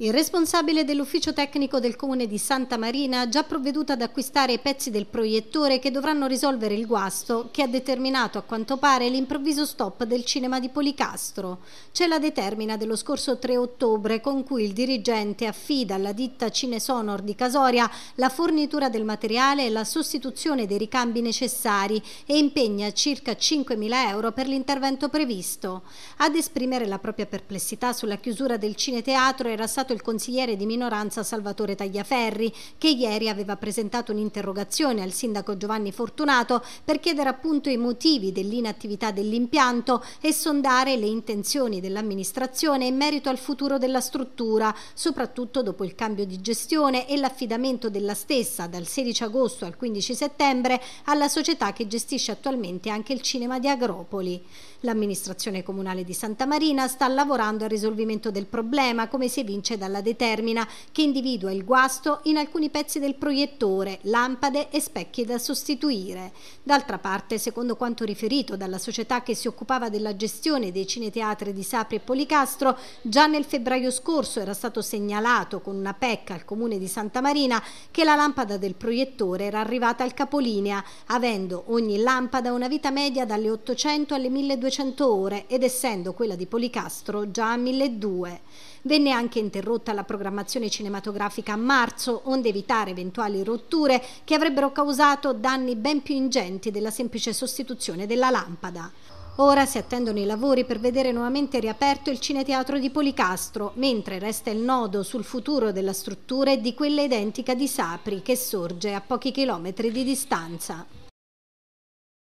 Il responsabile dell'ufficio tecnico del comune di Santa Marina ha già provveduto ad acquistare i pezzi del proiettore che dovranno risolvere il guasto che ha determinato a quanto pare l'improvviso stop del cinema di Policastro. C'è la determina dello scorso 3 ottobre con cui il dirigente affida alla ditta Cinesonor di Casoria la fornitura del materiale e la sostituzione dei ricambi necessari e impegna circa 5.000 euro per l'intervento previsto. Ad esprimere la propria perplessità sulla chiusura del cineteatro era stato annunciato il consigliere di minoranza Salvatore Tagliaferri, che ieri aveva presentato un'interrogazione al sindaco Giovanni Fortunato per chiedere appunto i motivi dell'inattività dell'impianto e sondare le intenzioni dell'amministrazione in merito al futuro della struttura, soprattutto dopo il cambio di gestione e l'affidamento della stessa dal 16 agosto al 15 settembre alla società che gestisce attualmente anche il cinema di Agropoli. L'amministrazione comunale di Santa Marina sta lavorando al risolvimento del problema, come si evince dalla determina che individua il guasto in alcuni pezzi del proiettore, lampade e specchi da sostituire. D'altra parte, secondo quanto riferito dalla società che si occupava della gestione dei cineteatri di Sapri e Policastro, già nel febbraio scorso era stato segnalato con una pecca al comune di Santa Marina che la lampada del proiettore era arrivata al capolinea, avendo ogni lampada una vita media dalle 800 alle 1200 ore ed essendo quella di Policastro già a 1200. Venne anche interrotta la programmazione cinematografica a marzo, onde evitare eventuali rotture che avrebbero causato danni ben più ingenti della semplice sostituzione della lampada. Ora si attendono i lavori per vedere nuovamente riaperto il cineteatro di Policastro, mentre resta il nodo sul futuro della struttura e di quella identica di Sapri, che sorge a pochi chilometri di distanza.